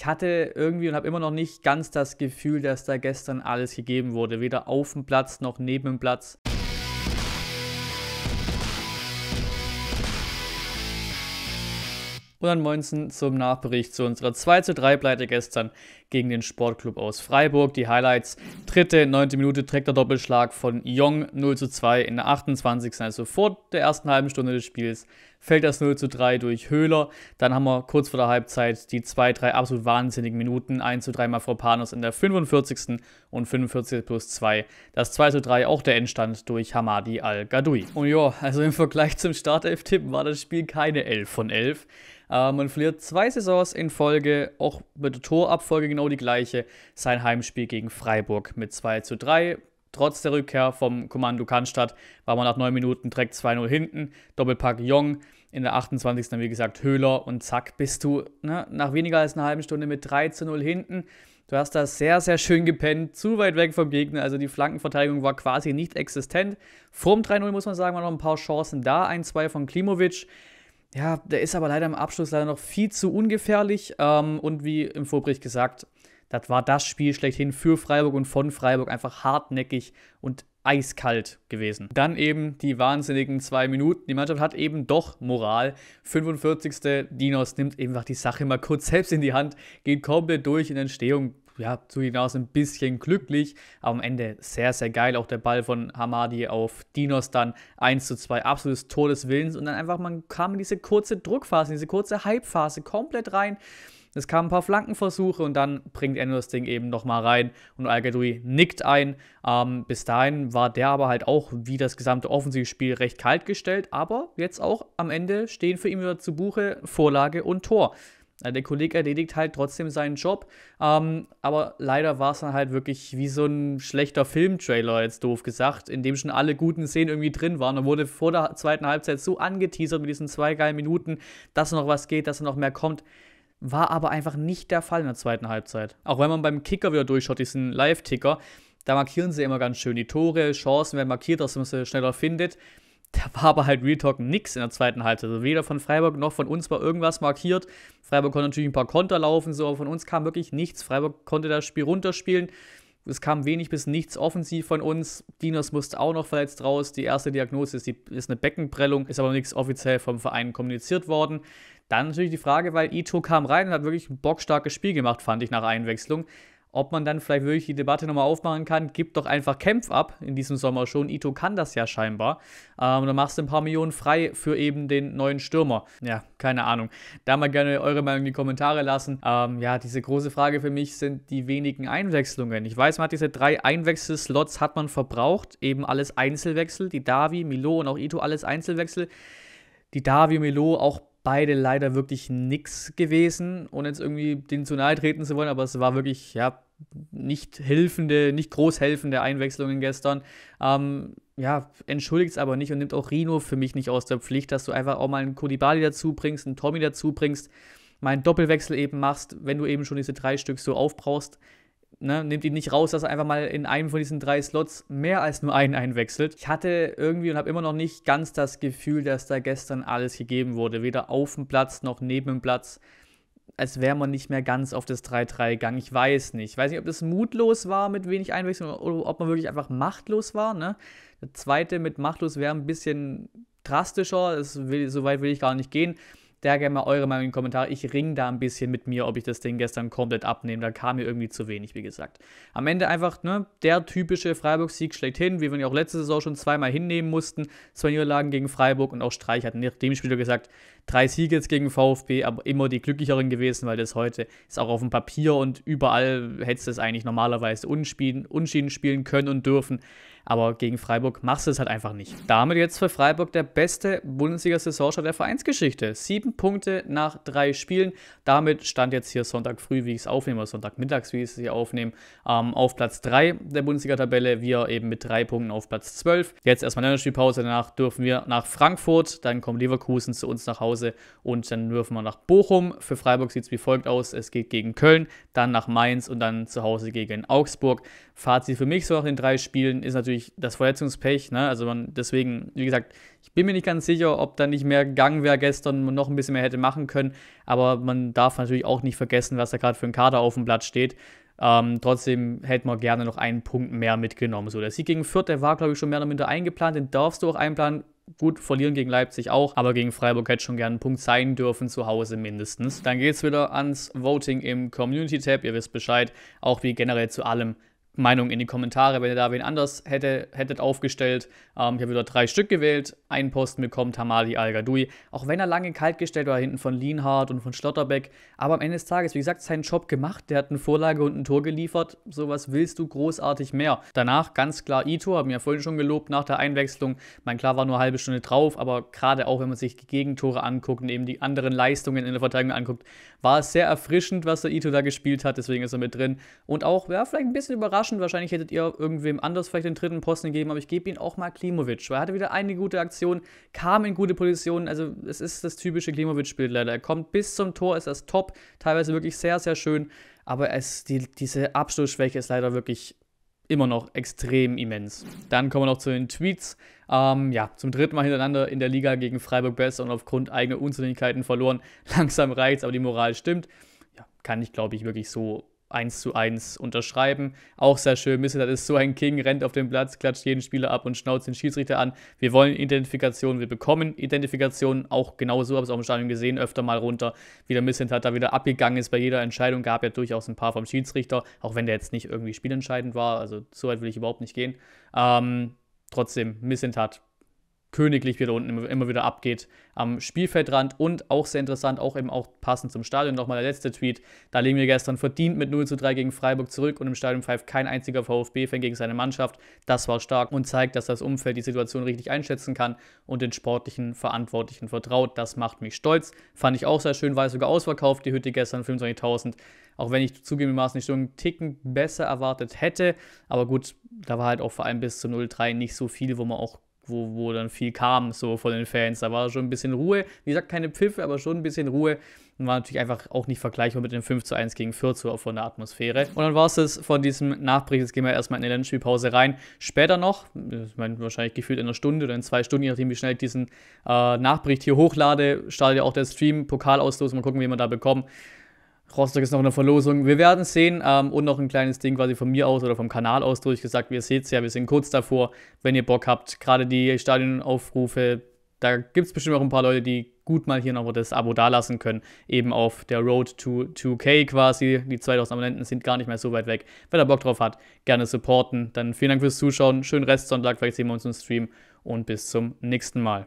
ich hatte irgendwie und habe immer noch nicht ganz das Gefühl, dass da gestern alles gegeben wurde, weder auf dem Platz noch neben dem Platz. und dann ansonsten zum Nachbericht zu unserer 2 zu 3 Pleite gestern gegen den Sportclub aus Freiburg. Die Highlights: dritte, neunte Minute trägt der Doppelschlag von Jong 0 zu 2 in der 28. Also vor der ersten halben Stunde des Spiels fällt das 0 zu 3 durch Höhler. Dann haben wir kurz vor der Halbzeit die 2 3 absolut wahnsinnigen Minuten. 1 zu 3 mal Panos in der 45. und 45 plus 2. Das 2 zu 3 auch der Endstand durch Hamadi Al-Gadoui. Und ja, also im Vergleich zum startelf tippen war das Spiel keine 11 von 11. Äh, man verliert zwei Saisons in Folge, auch mit der Torabfolge genau die gleiche. Sein Heimspiel gegen Freiburg mit 2 zu 3. Trotz der Rückkehr vom Kommando Cannstatt war man nach 9 Minuten direkt 2-0 hinten. Doppelpack Jong, in der 28. wie gesagt Höhler und zack, bist du ne, nach weniger als einer halben Stunde mit 3 zu 0 hinten. Du hast da sehr, sehr schön gepennt, zu weit weg vom Gegner. Also die Flankenverteidigung war quasi nicht existent. Vorm 3-0 muss man sagen, waren noch ein paar Chancen da. Ein, zwei von Klimovic. Ja, der ist aber leider im Abschluss leider noch viel zu ungefährlich. Ähm, und wie im Vorbericht gesagt, das war das Spiel schlechthin für Freiburg und von Freiburg einfach hartnäckig und eiskalt gewesen. Dann eben die wahnsinnigen zwei Minuten. Die Mannschaft hat eben doch Moral. 45. Dinos nimmt einfach die Sache mal kurz selbst in die Hand, geht komplett durch in Entstehung ja, zu hinaus ein bisschen glücklich. Aber am Ende sehr, sehr geil. Auch der Ball von Hamadi auf Dinos dann 1 zu 2, absolutes Tor des Willens. Und dann einfach, man kam in diese kurze Druckphase, in diese kurze Hypephase komplett rein. Es kamen ein paar Flankenversuche und dann bringt er das Ding eben nochmal rein und al nickt ein. Ähm, bis dahin war der aber halt auch wie das gesamte Offensivspiel recht kalt gestellt, aber jetzt auch am Ende stehen für ihn wieder zu Buche Vorlage und Tor. Also der Kollege erledigt halt trotzdem seinen Job, ähm, aber leider war es dann halt wirklich wie so ein schlechter Filmtrailer, jetzt doof gesagt, in dem schon alle guten Szenen irgendwie drin waren. Und wurde vor der zweiten Halbzeit so angeteasert mit diesen zwei geilen Minuten, dass noch was geht, dass noch mehr kommt. War aber einfach nicht der Fall in der zweiten Halbzeit. Auch wenn man beim Kicker wieder durchschaut, diesen Live-Ticker, da markieren sie immer ganz schön die Tore, Chancen werden markiert, dass man sie schneller findet. Da war aber halt Real Talk nix in der zweiten Halbzeit. Also weder von Freiburg noch von uns war irgendwas markiert. Freiburg konnte natürlich ein paar Konter laufen, so, aber von uns kam wirklich nichts. Freiburg konnte das Spiel runterspielen. Es kam wenig bis nichts offensiv von uns. Dinos musste auch noch verletzt raus. Die erste Diagnose ist, die, ist eine Beckenprellung, ist aber nichts offiziell vom Verein kommuniziert worden. Dann natürlich die Frage, weil Ito kam rein und hat wirklich ein bockstarkes Spiel gemacht, fand ich nach Einwechslung ob man dann vielleicht wirklich die Debatte nochmal aufmachen kann, gibt doch einfach Kempf ab in diesem Sommer schon. Ito kann das ja scheinbar. Ähm, dann machst du ein paar Millionen frei für eben den neuen Stürmer. Ja, keine Ahnung. Da mal gerne eure Meinung in die Kommentare lassen. Ähm, ja, diese große Frage für mich sind die wenigen Einwechslungen. Ich weiß, man hat diese drei Einwechselslots hat man verbraucht. Eben alles Einzelwechsel. Die Davi, Milo und auch Ito alles Einzelwechsel. Die Davi, Milo auch beide leider wirklich nix gewesen, ohne jetzt irgendwie denen zu nahe treten zu wollen, aber es war wirklich, ja, nicht hilfende, nicht groß helfende Einwechslungen gestern. Ähm, ja, entschuldigt es aber nicht und nimmt auch Rino für mich nicht aus der Pflicht, dass du einfach auch mal einen Kodibali dazu bringst, einen Tommy dazu bringst, mal einen Doppelwechsel eben machst, wenn du eben schon diese drei Stück so aufbrauchst ne, nehmt ihn nicht raus, dass er einfach mal in einem von diesen drei Slots mehr als nur einen einwechselt. Ich hatte irgendwie und habe immer noch nicht ganz das Gefühl, dass da gestern alles gegeben wurde, weder auf dem Platz noch neben dem Platz als wäre man nicht mehr ganz auf das 3-3 gegangen. Ich weiß nicht. Ich weiß nicht, ob das mutlos war mit wenig Einwechslung oder ob man wirklich einfach machtlos war. Ne? Der zweite mit machtlos wäre ein bisschen drastischer. will, so weit will ich gar nicht gehen. Da gerne mal eure Meinung in den Kommentaren. Ich ring da ein bisschen mit mir, ob ich das Ding gestern komplett abnehme. Da kam mir irgendwie zu wenig, wie gesagt. Am Ende einfach, ne, der typische Freiburg-Sieg schlägt hin, wie wir ihn auch letzte Saison schon zweimal hinnehmen mussten. Zwei Niederlagen gegen Freiburg und auch Streich hat nach dem Spiel gesagt, drei Siege jetzt gegen VfB, aber immer die glücklicheren gewesen, weil das heute ist auch auf dem Papier und überall hättest du es eigentlich normalerweise unschieden spielen können und dürfen. Aber gegen Freiburg machst du es halt einfach nicht. Damit jetzt für Freiburg der beste Bundesliga-Saisonstart der Vereinsgeschichte. Sieben Punkte nach drei Spielen. Damit stand jetzt hier Sonntag früh, wie ich es aufnehme, oder Sonntagmittags, wie ich es hier aufnehme, ähm, auf Platz 3 der Bundesliga-Tabelle. Wir eben mit drei Punkten auf Platz 12. Jetzt erstmal eine Spielpause. Danach dürfen wir nach Frankfurt. Dann kommt Leverkusen zu uns nach Hause. Und dann dürfen wir nach Bochum. Für Freiburg sieht es wie folgt aus. Es geht gegen Köln, dann nach Mainz und dann zu Hause gegen Augsburg. Fazit für mich so nach den drei Spielen ist natürlich natürlich das Verletzungspech. Ne? Also man, deswegen, wie gesagt, ich bin mir nicht ganz sicher, ob da nicht mehr gegangen wäre gestern und noch ein bisschen mehr hätte machen können. Aber man darf natürlich auch nicht vergessen, was da gerade für ein Kader auf dem Blatt steht. Ähm, trotzdem hätte man gerne noch einen Punkt mehr mitgenommen. So, der Sieg gegen Fürth, der war, glaube ich, schon mehr oder minder eingeplant. Den darfst du auch einplanen. Gut, verlieren gegen Leipzig auch, aber gegen Freiburg hätte schon gerne ein Punkt sein dürfen, zu Hause mindestens. Dann geht es wieder ans Voting im Community-Tab. Ihr wisst Bescheid, auch wie generell zu allem Meinung in die Kommentare, wenn ihr da wen anders hätte, hättet aufgestellt. Ähm, ich habe wieder drei Stück gewählt. Einen Posten bekommt Hamali Al-Gadoui. Auch wenn er lange kaltgestellt war, hinten von Lienhardt und von Schlotterbeck. Aber am Ende des Tages, wie gesagt, seinen Job gemacht. Der hat eine Vorlage und ein Tor geliefert. Sowas willst du großartig mehr. Danach ganz klar Ito, haben wir ja vorhin schon gelobt, nach der Einwechslung. Mein klar war nur eine halbe Stunde drauf, aber gerade auch, wenn man sich die Gegentore anguckt und eben die anderen Leistungen in der Verteidigung anguckt, war es sehr erfrischend, was der Ito da gespielt hat. Deswegen ist er mit drin. Und auch, ja, vielleicht ein bisschen überraschend überraschend. Wahrscheinlich hättet ihr irgendwem anders vielleicht den dritten Posten gegeben, aber ich gebe ihn auch mal Klimovic, weil er hatte wieder eine gute Aktion, kam in gute Positionen. Also es ist das typische klimovic bild leider. Er kommt bis zum Tor, ist das top, teilweise wirklich sehr, sehr schön. Aber es, die, diese Abschlussschwäche ist leider wirklich immer noch extrem immens. Dann kommen wir noch zu den Tweets. Ähm, ja, zum dritten Mal hintereinander in der Liga gegen Freiburg besser und aufgrund eigener Unzulänglichkeiten verloren. Langsam reicht's, aber die Moral stimmt. Ja, kann ich, glaube ich, wirklich so eins zu eins unterschreiben. Auch sehr schön. Missedat ist so ein King, rennt auf den Platz, klatscht jeden Spieler ab und schnauzt den Schiedsrichter an. Wir wollen Identifikation, wir bekommen Identifikation. Auch genauso habe ich es auch im Stadion gesehen, öfter mal runter, wie der Missedat da wieder abgegangen ist bei jeder Entscheidung. Gab ja durchaus ein paar vom Schiedsrichter, auch wenn der jetzt nicht irgendwie spielentscheidend war. Also so weit will ich überhaupt nicht gehen. Ähm, trotzdem, Missedat königlich wieder unten immer, wieder abgeht am Spielfeldrand und auch sehr interessant, auch eben auch passend zum Stadion nochmal der letzte Tweet, da liegen wir gestern verdient mit 0 zu 3 gegen Freiburg zurück und im Stadion pfeift kein einziger VfB-Fan gegen seine Mannschaft, das war stark und zeigt, dass das Umfeld die Situation richtig einschätzen kann und den sportlichen Verantwortlichen vertraut, das macht mich stolz, fand ich auch sehr schön, war sogar ausverkauft, die Hütte gestern 25.000, auch wenn ich zugegebenermaßen nicht so einen Ticken besser erwartet hätte, aber gut, da war halt auch vor allem bis zu 0-3 nicht so viel, wo man auch wo, wo dann viel kam, so von den Fans. Da war schon ein bisschen Ruhe. Wie gesagt, keine Pfiffe, aber schon ein bisschen Ruhe. Und war natürlich einfach auch nicht vergleichbar mit dem 5 zu 1 gegen Fürth so von der Atmosphäre. Und dann war es das von diesem Nachbericht. Jetzt gehen wir erstmal in die Länderspielpause rein. Später noch, ich meine, wahrscheinlich gefühlt in einer Stunde oder in zwei Stunden, je nachdem, wie schnell ich diesen äh, Nachbericht hier hochlade, startet ja auch der Stream, Pokalauslosung, mal gucken, wie wir da bekommen. Rostock ist noch eine Verlosung. Wir werden sehen ähm, und noch ein kleines Ding quasi von mir aus oder vom Kanal aus durchgesagt. Ihr seht es ja, wir sind kurz davor, wenn ihr Bock habt. Gerade die Stadionaufrufe, da gibt es bestimmt auch ein paar Leute, die gut mal hier noch das Abo dalassen können. Eben auf der Road to 2K quasi. Die 2000 Abonnenten sind gar nicht mehr so weit weg. Wer da Bock drauf hat, gerne supporten. Dann vielen Dank fürs Zuschauen. Schönen Rest Sonntag. Vielleicht sehen wir uns im Stream und bis zum nächsten Mal.